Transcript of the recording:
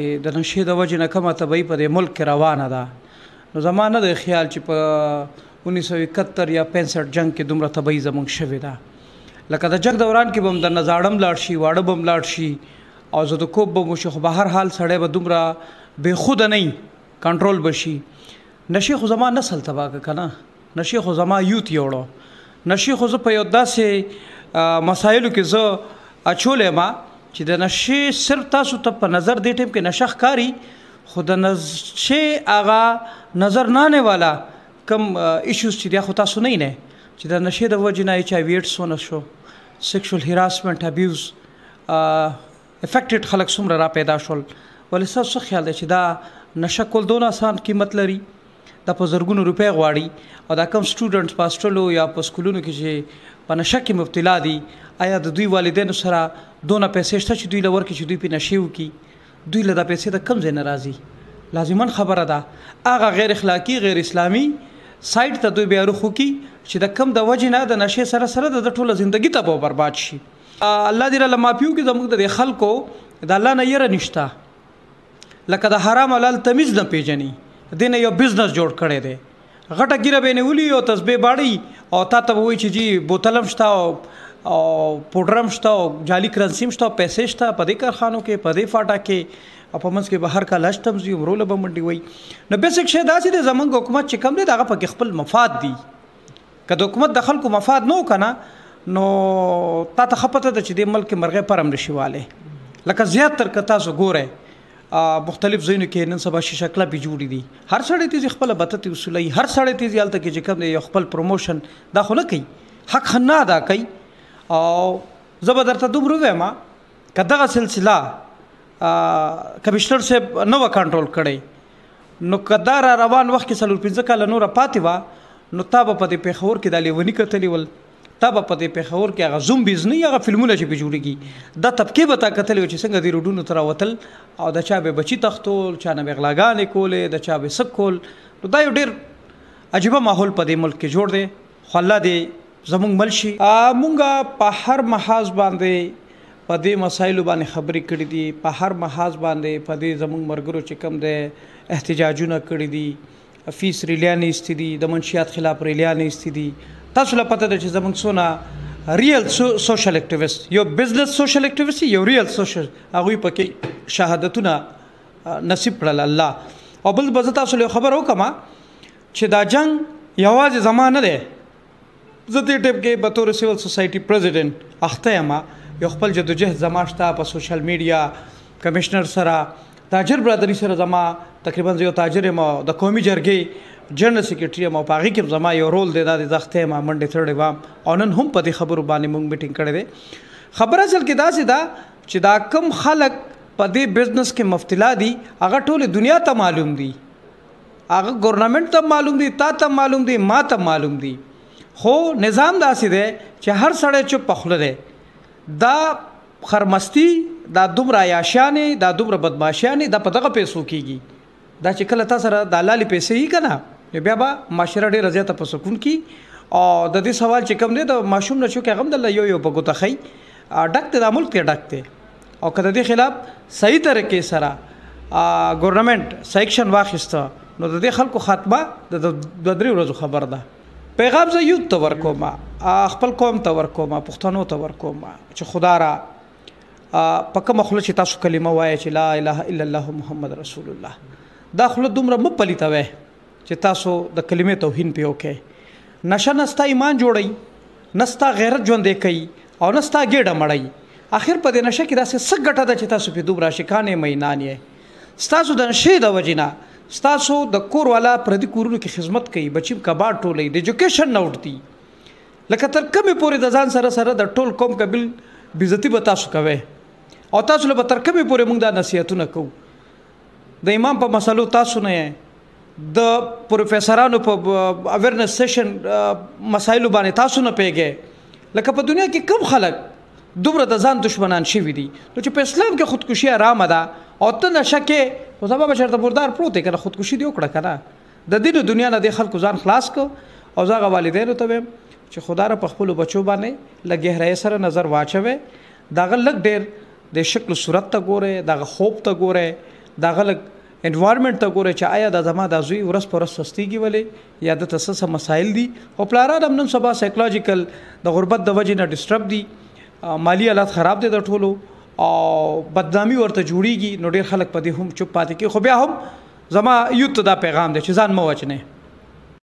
د نشې د وجې نه کومه تبعی په دې ملک روانه ده نو زمانه د خیال چې په 1971 یا 65 جنگ کې دومره تبعی زمونږ شوې ده لکه د جنگ دوران کې بم د نزاړم لاړ شي واړه بم لاړ شي او زه د کوب بم شو خو بهر حال سړی به دومره به خود نه کنټرول بشي نشې خو زمانه نسل تباہ کنه نشې خو زما یوت یوړو نشې خو زه په یو داسې مسایلو کې زه اچولې ما چې د نشي صرف تاسو ته په نظر دی ټیم کې نشخ کاری خود نشي اغا نظر نه نه والا کم ایشوز چې دا خو تاسو نه نه چې د نشي د وجه نه ایچ آی وی ایډس ونه شو سیکشوال هراسمنت ابیوز افیکټډ خلک څومره را پیدا شول ولې تاسو خیال دی چې دا نشه کول دونه آسان قیمت لري دا په زرګونو روپۍ غواړي او دا کم سټوډنټس پاستلو یا په سکولونو کې چې په نشه کې مبتلا دي آیا د دوی والدینو سره دونه پیسې شته چې دوی لور کې چې دوی په نشه وکي دوی له دا پیسې د کم ځای ناراضي لازمان خبره ده هغه غیر اخلاقی غیر اسلامی سایت ته دوی بیا رخو کی چې د کم د وجې نه د نشه سره سره د ټوله ژوندۍ ته برباد شي الله دې له مافیو کې زموږ د خلکو د الله نه یره نشتا لکه د حرام حلال تمیز نه پیژني دینه یو بزنس جوړ کړی دی غټه ګیره بینه ولي او تسبیح باړی او تا ته وایي چې جی بوتلم شته او او پودرم شته او جالي کرنسیم شته او پیسې شته په دې کارخانو کې په دې فاټا کې او په منځ کې بهر کا لشتم زی عمرول به منډي وای نو بیسک شه داسې د زمنګ حکومت چې کم دی دغه په خپل مفاد دی که د حکومت د خلکو مفاد نو کنه نو تا ته خپته د چې د ملک مرغه پرم نشي واله لکه زیات تر کتا سو ګوره مختلف زینو کې نن سبا شیشه کلب جوړی دي هر سړی تیز خپل بتتی اصولي هر سړی تیز یالته کې چې کوم خپل پروموشن دا خو نه کوي حق نه ادا کوي او زبردست دومره وایم کداغه سلسله کمشنر صاحب نو کنټرول کړي نو کدا را روان وخت کې سلور پنځه کال نور پاتې و نو تاب په دې پیښور کې د لیونی کتلی ول دا په دې پیښور کې هغه زوم بزنی هغه فلمونه چې به جوړیږي دا طبقه به تا کتل چې څنګه دی روډونو تر وتل او د چا به بچی تختول چا نه بغلاګانې کولې د چا به سکول نو دا یو ډیر عجیب ماحول په دې ملک کې جوړ دی خو الله دې زمونږ ملشي مونږه په هر محاذ باندې په دې مسایلو باندې خبرې کړې دي په هر محاذ باندې په دې زموږ مرګرو چې کم ده احتجاجونه کړې دي فیس ریلیانې استدي د منشيات خلاف ریلیانې استدي تاسو لپاره د چې زمونږ سونه ریل سوشل اکټیویست یو بزنس سوشل اکټیویست یو ریل سوشل هغه پکې شهادتونه نصیب کړل الله او بل بزتا سره خبر وکما چې دا جنگ یوازې زمانه ده زه دې ټیپ کې به تور سیول سوسايټي پریزیدنت اخته یم یو خپل جدوجہد زماشتا په سوشل میډیا کمشنر سره تاجر برادری سره زما تقریبا یو تاجر ما د قومي جرګې جنرال سیکریټری ما پاغي کې زما یو رول دی د ځخته ما منډه تړې وام او نن هم په دې خبرو باندې مونږ میټینګ کړې ده خبره اصل کې دا سي دا چې دا کم خلک په دې بزنس کې مفتلا دي هغه ټوله دنیا ته معلوم دي هغه ګورنمنت ته معلوم دي تا ته معلوم دي ما ته معلوم دي خو نظام داسې دی چې هر سړی چپ پخله دی دا خرمستی دا دومره یاشانې دا دومره بدمعشانې دا په دغه پیسو کیږي دا چې کله تاسو سره د لالي پیسې یې کنه بیا به معاشره ډېر زیاته په سکون کې او د دې سوال چې کوم دی د ماشوم نشو کې غم د یو یو په ګوته خي ډک ته د ملک ته ډک ته او کله دې خلاف صحیح طریقې سره ګورنمنت سیکشن واخیسته نو د دې خلکو خاتمه د درې ورځو خبر ده پیغام زه یو تور کوم خپل قوم تور کوم پښتنو تور کوم چې خدا را په کوم خلک چې تاسو کلمه وایي چې لا اله الا الله محمد رسول الله دا خلک دومره مو پلیتوي چې تاسو د کلمې توهین پیو کې نشه نستا ایمان جوړی نستا غیرت ژوندې کوي او نستا ګډه مړی اخر په دې نشه کې داسې سګ ګټه ده چې تاسو په دومره شکانې مینان یې ستاسو د نشه د وجینا ستاسو د کور والا پر دې کورونو کې خدمت کوي بچیم کباړ ټولې د ایجوکیشن نه وړتي لکه تر کومه پورې د ځان سره سره د ټول قوم قبل بیزتی به تاسو کوي او تاسو له تر کومه پورې موږ دا نصیحتونه کوو د امام په مسلو تاسو نه د پروفیسورانو په اویرنس سیشن مسایلو باندې تاسو نه پیګه لکه په دنیا کې کم خلک دومره د ځان دشمنان شوی دي نو چې په اسلام کې خودکشي آرام ده او ته نشه کې خو سبا بشرته بردار پروت دی کنه خودکشي دی وکړه کنه د دې دنیا نه د خلکو ځان خلاص کو او زغه والدینو ته چې خدای را په خپل بچو باندې لګهره سره نظر واچوي دا غلک ډېر د شکل صورت ته ګوره د خوب ته ګوره د غلک انوایرنمنت ته ګوره چې آیا د زما د زوی ورس پر سستیږي ولې یا د تسس مسائل دي او پلاران هم نن سبا سایکولوژیکل د غربت د وجې نه ډیسټرب دي مالی حالات خراب دي د ټولو او بدنامي ورته جوړیږي نو ډیر خلک په دې هم چوپ پاتې کې خو بیا هم زما یوت دا پیغام دی چې ځان مو وچنه